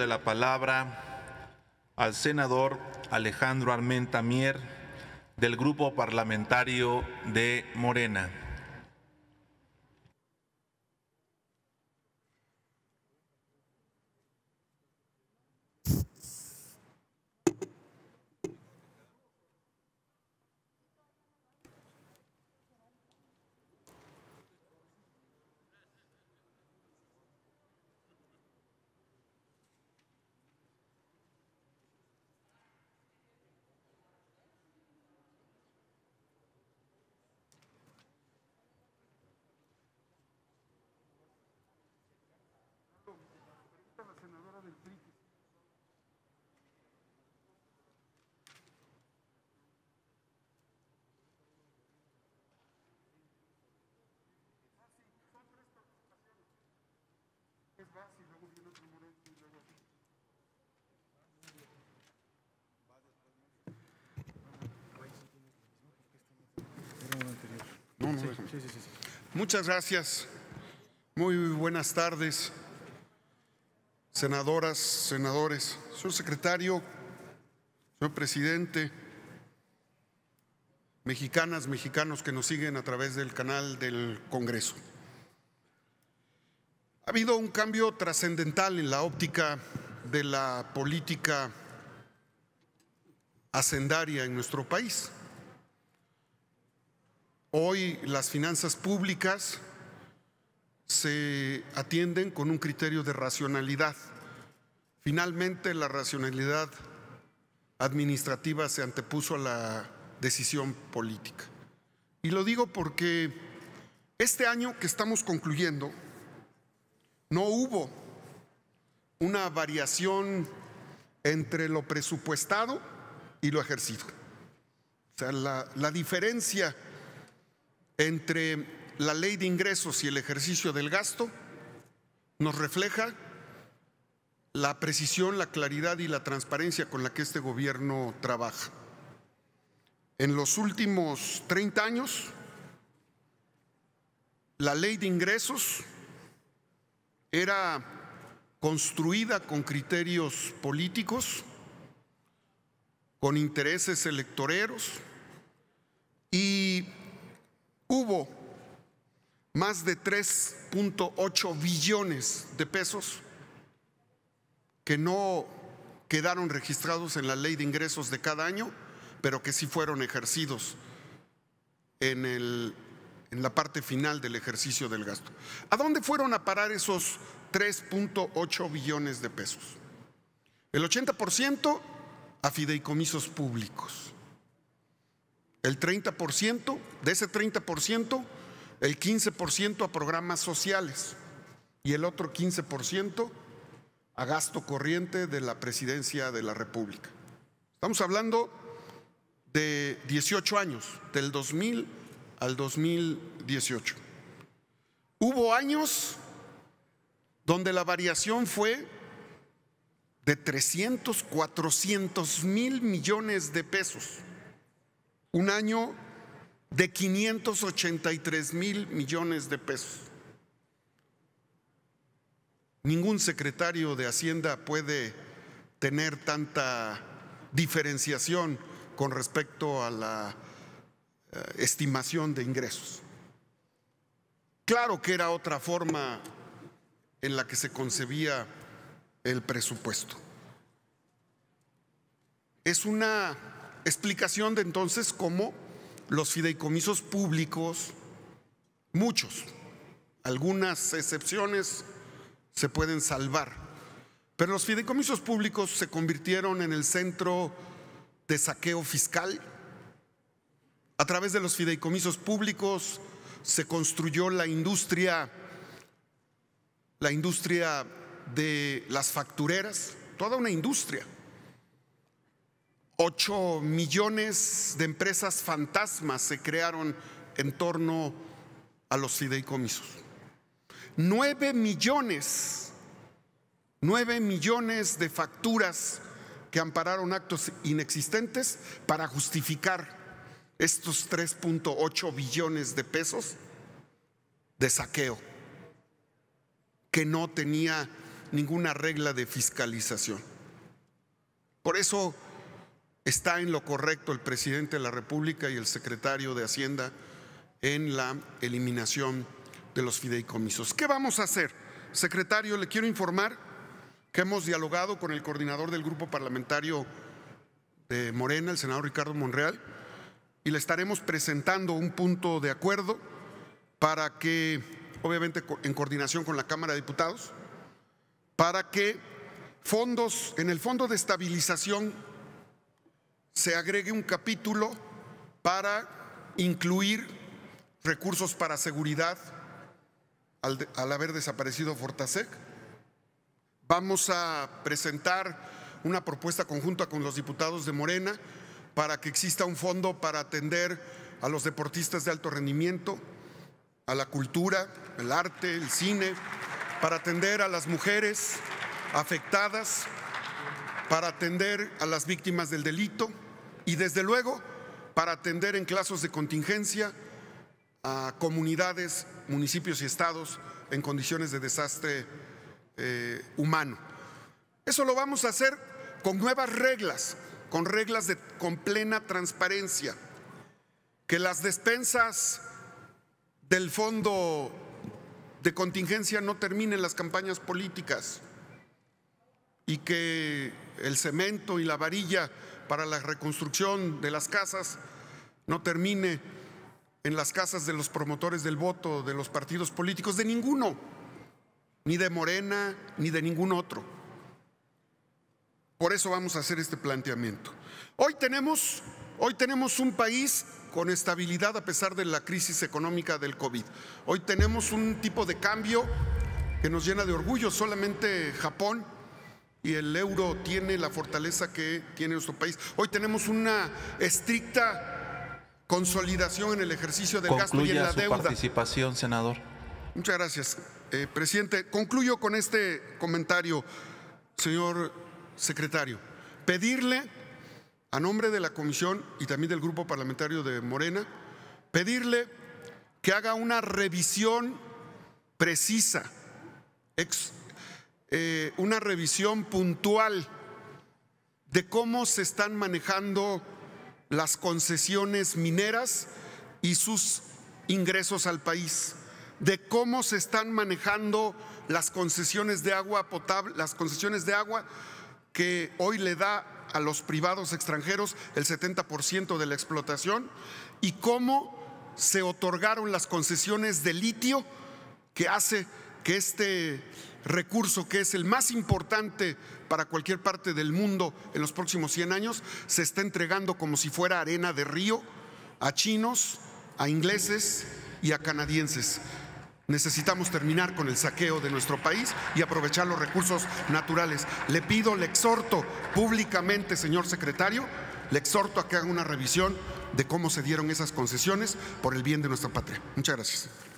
de la palabra al senador Alejandro Armenta Mier del Grupo Parlamentario de Morena. Muchas gracias. Muy buenas tardes, senadoras, senadores, señor secretario, señor presidente, mexicanas, mexicanos que nos siguen a través del canal del Congreso. Ha habido un cambio trascendental en la óptica de la política hacendaria en nuestro país. Hoy las finanzas públicas se atienden con un criterio de racionalidad. Finalmente la racionalidad administrativa se antepuso a la decisión política. Y lo digo porque este año que estamos concluyendo no hubo una variación entre lo presupuestado y lo ejercido. O sea, la, la diferencia entre la ley de ingresos y el ejercicio del gasto nos refleja la precisión, la claridad y la transparencia con la que este gobierno trabaja. En los últimos 30 años, la ley de ingresos era construida con criterios políticos, con intereses electoreros y hubo más de 3.8 billones de pesos que no quedaron registrados en la ley de ingresos de cada año, pero que sí fueron ejercidos en, la parte final del ejercicio del gasto. ¿A dónde fueron a parar esos 3.8 billones de pesos? El 80% a fideicomisos públicos el 30%, de ese 30%, el 15% a programas sociales y el otro 15% a gasto corriente de la presidencia de la República. Estamos hablando de 18 años, del 2000 al 2018. Hubo años donde la variación fue de 300, 400 mil millones de pesos un año de 583 mil millones de pesos. Ningún secretario de Hacienda puede tener tanta diferenciación con respecto a la eh, estimación de ingresos. Claro que era otra forma en la que se concebía el presupuesto. Es una Explicación de entonces cómo los fideicomisos públicos, muchos, algunas excepciones se pueden salvar, pero los fideicomisos públicos se convirtieron en el centro de saqueo fiscal. A través de los fideicomisos públicos se construyó la industria, la industria de las factureras, toda una industria. 8 millones de empresas fantasmas se crearon en torno a los fideicomisos. 9 millones, 9 millones de facturas que ampararon actos inexistentes para justificar estos 3.8 billones de pesos de saqueo, que no tenía ninguna regla de fiscalización. Por eso Está en lo correcto el presidente de la República y el secretario de Hacienda en la eliminación de los fideicomisos. ¿Qué vamos a hacer? Secretario, le quiero informar que hemos dialogado con el coordinador del grupo parlamentario de Morena, el senador Ricardo Monreal, y le estaremos presentando un punto de acuerdo para que, obviamente en coordinación con la Cámara de Diputados, para que fondos, en el Fondo de Estabilización se agregue un capítulo para incluir recursos para seguridad al, haber desaparecido Fortasec. Vamos a presentar una propuesta conjunta con los diputados de Morena para que exista un fondo para atender a los deportistas de alto rendimiento, a la cultura, el arte, el cine, para atender a las mujeres afectadas para atender a las víctimas del delito y desde luego para atender en casos de contingencia a comunidades, municipios y estados en condiciones de desastre eh, humano. Eso lo vamos a hacer con nuevas reglas, con reglas de, con plena transparencia, que las despensas del fondo de contingencia no terminen las campañas políticas, y que el cemento y la varilla para la reconstrucción de las casas no termine en las casas de los promotores del voto, de los partidos políticos, de ninguno, ni de Morena, ni de ningún otro. Por eso vamos a hacer este planteamiento. Hoy tenemos, hoy tenemos un país con estabilidad a pesar de la crisis económica del COVID. Hoy tenemos un tipo de cambio que nos llena de orgullo. Solamente Japón y el euro tiene la fortaleza que tiene nuestro país. Hoy tenemos una estricta consolidación en el ejercicio del gasto y en la su deuda. participación, senador. Muchas gracias, eh, presidente. Concluyo con este comentario, señor secretario. Pedirle, a nombre de la comisión y también del grupo parlamentario de Morena, pedirle que haga una revisión precisa, ex eh, una revisión puntual de cómo se están manejando las concesiones mineras y sus ingresos al país, de cómo se están manejando las concesiones de agua potable, las concesiones de agua que hoy le da a los privados extranjeros el 70% de la explotación y cómo se otorgaron las concesiones de litio que hace que este recurso, que es el más importante para cualquier parte del mundo en los próximos 100 años, se está entregando como si fuera arena de río a chinos, a ingleses y a canadienses. Necesitamos terminar con el saqueo de nuestro país y aprovechar los recursos naturales. Le pido, le exhorto públicamente, señor secretario, le exhorto a que haga una revisión de cómo se dieron esas concesiones por el bien de nuestra patria. Muchas gracias.